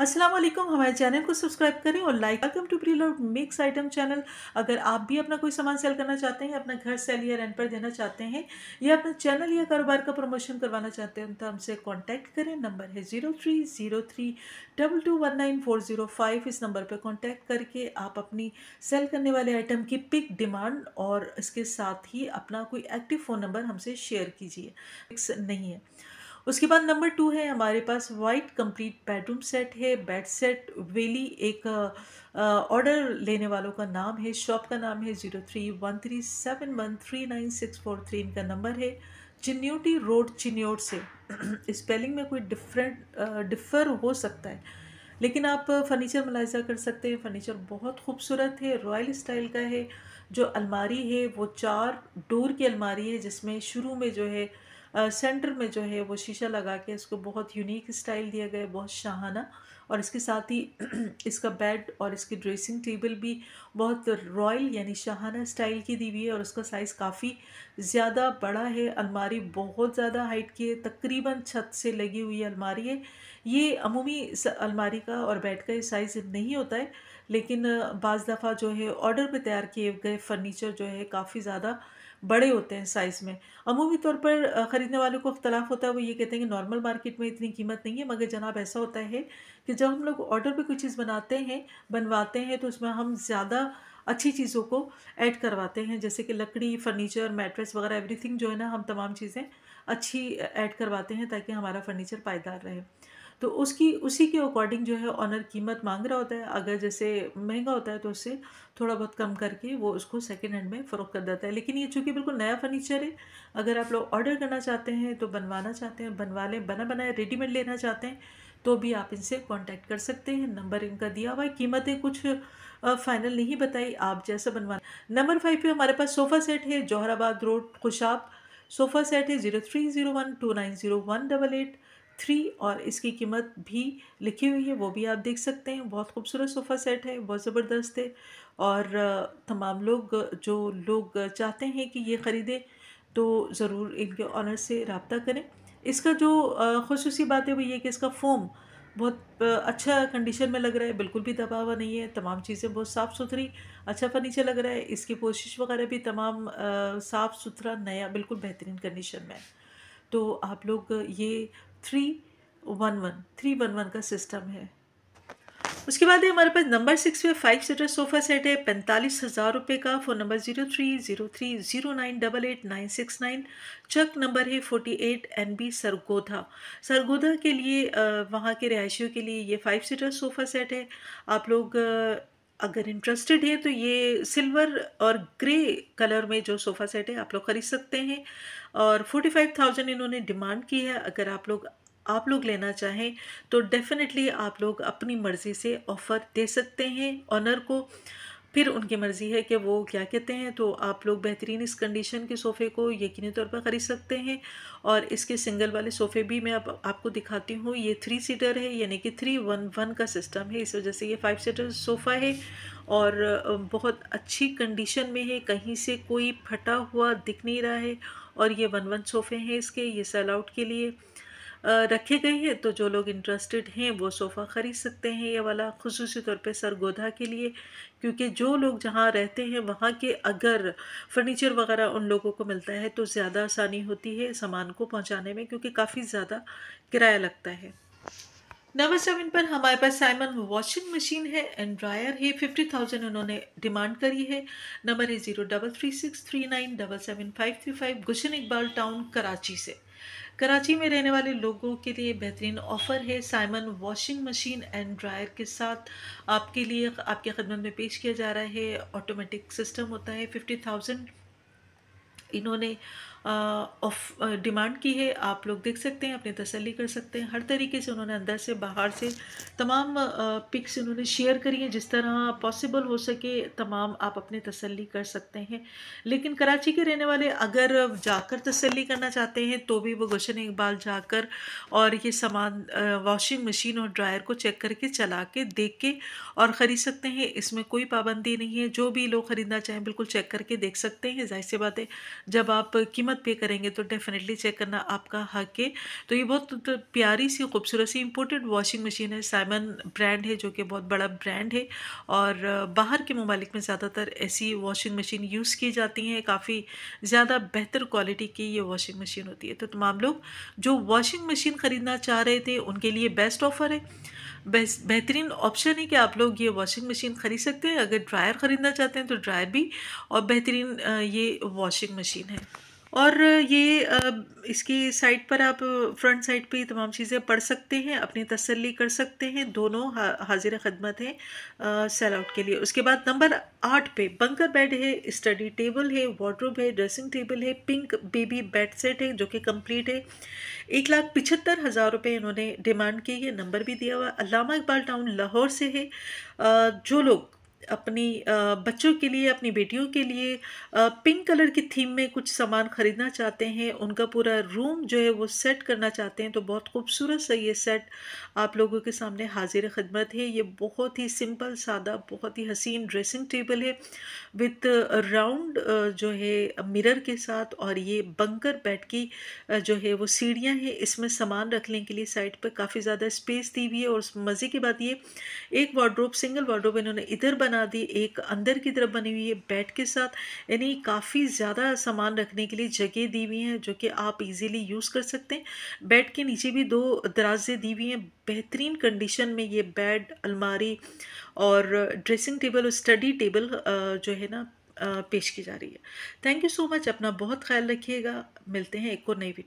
अस्सलाम वालेकुम हमारे चैनल को सब्सक्राइब करें और like welcome to pre lord mix item channel अगर आप भी अपना कोई सामान सेल करना चाहते हैं अपना घर सेल या रेंट पर देना चाहते हैं या अपना चैनल या कारोबार का प्रमोशन करवाना चाहते हैं तो हमसे कॉन्टैक्ट करें नंबर है zero three zero three double two one nine four zero five इस नंबर पर कॉन्टैक्ट करके आप अपनी सेल करने वाले आइटम की पिक डिमांड और इसके साथ ही अपना कोई एक्टिव फ़ोन नंबर हमसे शेयर कीजिए नहीं है उसके बाद नंबर टू है हमारे पास वाइट कंप्लीट बेडरूम सेट है बेड सेट वेली एक ऑर्डर लेने वालों का नाम है शॉप का नाम है zero three one three seven one three nine six four three इनका नंबर है चिन्योटी रोड चिन्योट से स्पेलिंग में कोई डिफरेंट डिफ़र हो सकता है लेकिन आप फर्नीचर मुलायजा कर सकते हैं फर्नीचर बहुत खूबसूरत है रॉयल स्टाइल का है जो अलमारी है वो चार डोर की अलमारी है जिसमें शुरू में जो है सेंटर में जो है वो शीशा लगा के इसको बहुत यूनिक स्टाइल दिया गया है बहुत शाहाना और इसके साथ ही इसका बेड और इसकी ड्रेसिंग टेबल भी बहुत रॉयल यानी शाहाना स्टाइल की दी हुई है और उसका साइज़ काफ़ी ज़्यादा बड़ा है अलमारी बहुत ज़्यादा हाइट की है तकरीबन छत से लगी हुई अलमारी है ये अमूमी अलमारी का और बेड का ये साइज़ नहीं होता है लेकिन बज़ दफ़ा जो है ऑर्डर पे तैयार किए गए फर्नीचर जो है काफ़ी ज़्यादा बड़े होते हैं साइज़ में अमूमी तौर पर ख़रीदने वालों को अख्तलाफ होता है वो ये कहते हैं कि नॉर्मल मार्केट में इतनी कीमत नहीं है मगर जनाब ऐसा होता है कि जब हम लोग ऑर्डर पर कोई चीज़ बनाते हैं बनवाते हैं तो उसमें हम ज़्यादा अच्छी चीज़ों को ऐड करवाते हैं जैसे कि लकड़ी फर्नीचर मैट्रेस वगैरह एवरीथिंग जो है ना हम तमाम चीज़ें अच्छी ऐड करवाते हैं ताकि हमारा फर्नीचर पायदार रहे तो उसकी उसी के अकॉर्डिंग जो है ऑनर कीमत मांग रहा होता है अगर जैसे महंगा होता है तो उससे थोड़ा बहुत कम करके वो उसको सेकेंड हैंड में फ़रोख कर देता है लेकिन ये चूँकि बिल्कुल नया फर्नीचर है अगर आप लोग ऑर्डर करना चाहते हैं तो बनवाना चाहते हैं बनवा लें बना बनाए रेडीमेड लेना चाहते हैं तो भी आप इनसे कांटेक्ट कर सकते हैं नंबर इनका दिया हुआ है कीमतें कुछ फाइनल नहीं बताई आप जैसा बनवा नंबर फाइव पे हमारे पास सोफ़ा सेट है Jauharabad road Khushab sofa set है zero three zero one two nine zero one double eight three और इसकी कीमत भी लिखी हुई है वो भी आप देख सकते हैं बहुत खूबसूरत सोफ़ा सेट है बहुत ज़बरदस्त है और तमाम लोग जो लोग चाहते हैं कि ये ख़रीदें तो ज़रूर इनके ऑनर से रबता करें इसका जो खसूसी बात है वो ये कि इसका फ़ोम बहुत अच्छा कंडीशन में लग रहा है बिल्कुल भी दबा हुआ नहीं है तमाम चीज़ें बहुत साफ़ सुथरी अच्छा फर्नीचर लग रहा है इसकी पोशिश वगैरह भी तमाम साफ़ सुथरा नया बिल्कुल बेहतरीन कंडीशन में है तो आप लोग ये three one one three one one का सिस्टम है उसके बाद है हमारे पास नंबर सिक्स में फाइव सीटर सोफ़ा सेट है पैंतालीस हज़ार रुपये का phone number zero three zero three zero nine double eight nine six nine Chak number है forty eight N B Sargodha Sargodha के लिए वहाँ के रहायशियों के लिए ये फाइव सीटर सोफ़ा सेट है आप लोग अगर इंटरेस्टेड है तो ये सिल्वर और ग्रे कलर में जो सोफ़ा सेट है आप लोग ख़रीद सकते हैं और फोर्टी फाइव थाउजेंड इन्होंने डिमांड की है अगर आप लोग आप लोग लेना चाहें तो डेफ़िनेटली आप लोग अपनी मर्ज़ी से ऑफ़र दे सकते हैं ऑनर को फिर उनकी मर्ज़ी है कि वो क्या कहते हैं तो आप लोग बेहतरीन इस कंडीशन के सोफ़े को यकीनी तौर पर ख़रीद सकते हैं और इसके सिंगल वाले सोफ़े भी मैं आप, आपको दिखाती हूँ ये थ्री सीटर है यानी कि थ्री वन वन का सिस्टम है इस वजह से ये फाइव सीटर सोफ़ा है और बहुत अच्छी कंडीशन में है कहीं से कोई फटा हुआ दिख नहीं रहा है और ये वन वन सोफ़े हैं इसके ये सेल आउट के लिए रखे गए हैं तो जो लोग इंटरेस्टेड हैं वो सोफ़ा ख़रीद सकते हैं ये वाला खसूस तौर पे सरगोधा के लिए क्योंकि जो लोग जहाँ रहते हैं वहाँ के अगर फर्नीचर वगैरह उन लोगों को मिलता है तो ज़्यादा आसानी होती है सामान को पहुँचाने में क्योंकि काफ़ी ज़्यादा किराया लगता है नंबर सेवन पर हमारे पास साइमन वॉशिंग मशीन है एंड ड्रायर है फिफ्टी थाउजेंड उन्होंने डिमांड करी है नंबर है zero double three six three nine double seven five three five Gulshan Iqbal town Karachi से कराची में रहने वाले लोगों के लिए बेहतरीन ऑफ़र है Simon washing machine and dryer के साथ आपके लिए आपके खदमत में पेश किया जा रहा है ऑटोमेटिक सिस्टम होता है फिफ्टी थाउजेंड इन्होंने ऑफ डिमांड की है आप लोग देख सकते हैं अपनी तसल्ली कर सकते हैं हर तरीके से उन्होंने अंदर से बाहर से तमाम पिक्स उन्होंने शेयर करी हैं जिस तरह पॉसिबल हो सके तमाम आप अपनी तसल्ली कर सकते हैं लेकिन कराची के रहने वाले अगर जाकर तसल्ली करना चाहते हैं तो भी वो गुशन इकबाल जाकर और ये सामान वॉशिंग मशीन और ड्रायर को चेक करके चला के देख के और ख़रीद सकते हैं इसमें कोई पाबंदी नहीं है जो भी लोग ख़रीदना चाहें बिल्कुल चेक करके देख सकते हैं जाहिर सी बात है जब आप कीमत पे करेंगे तो डेफ़िनेटली चेक करना आपका हक है तो ये बहुत तो प्यारी सी खूबसूरत सी इम्पोर्टेड वॉशिंग मशीन है साइमन ब्रांड है जो कि बहुत बड़ा ब्रांड है और बाहर के ममालिक में ज़्यादातर ऐसी वॉशिंग मशीन यूज़ की जाती हैं काफ़ी ज़्यादा बेहतर क्वालिटी की ये वॉशिंग मशीन होती है तो तमाम लोग जो वॉशिंग मशीन ख़रीदना चाह रहे थे उनके लिए बेस्ट ऑफ़र है बेहतरीन ऑप्शन है कि आप लोग ये वॉशिंग मशीन ख़रीद सकते हैं अगर ड्रायर ख़रीदना चाहते हैं तो ड्रायर भी और बेहतरीन ये वॉशिंग मशीन है और ये इसकी साइट पर आप फ्रंट साइड पे तमाम चीज़ें पढ़ सकते हैं अपनी तसल्ली कर सकते हैं दोनों हा, हाजिर खदमत हैं सेल आउट के लिए उसके बाद नंबर आठ पे बंकर बेड है स्टडी टेबल है वार्ड्रोब है ड्रेसिंग टेबल है पिंक बेबी बेड सेट है जो कि कंप्लीट है एक लाख पिछहत्तर हज़ार रुपये इन्होंने डिमांड की है नंबर भी दिया हुआ अलामा इकबाल टाउन लाहौर से है जो लोग अपनी बच्चों के लिए अपनी बेटियों के लिए पिंक कलर की थीम में कुछ सामान ख़रीदना चाहते हैं उनका पूरा रूम जो है वो सेट करना चाहते हैं तो बहुत खूबसूरत सा ये सेट आप लोगों के सामने हाजिर खदमत है ये बहुत ही सिंपल सादा बहुत ही हसीन ड्रेसिंग टेबल है विथ राउंड जो है मिरर के साथ और ये बंकर बैठ की जो है वो सीढ़ियाँ हैं इसमें सामान रखने के लिए साइड पर काफ़ी ज़्यादा स्पेस दी हुई है और मज़े की बात ये एक वार्ड्रोब सिंगल वार्ड्रोब इन्होंने इधर बना बना दी एक अंदर की तरफ बनी हुई है बेड के साथ यानी काफ़ी ज़्यादा सामान रखने के लिए जगह दी हुई है जो कि आप इजीली यूज़ कर सकते हैं बेड के नीचे भी दो दराजे दी हुई हैं बेहतरीन कंडीशन में ये बेड अलमारी और ड्रेसिंग टेबल और स्टडी टेबल जो है ना पेश की जा रही है थैंक यू सो मच अपना बहुत ख्याल रखिएगा मिलते हैं एक और नई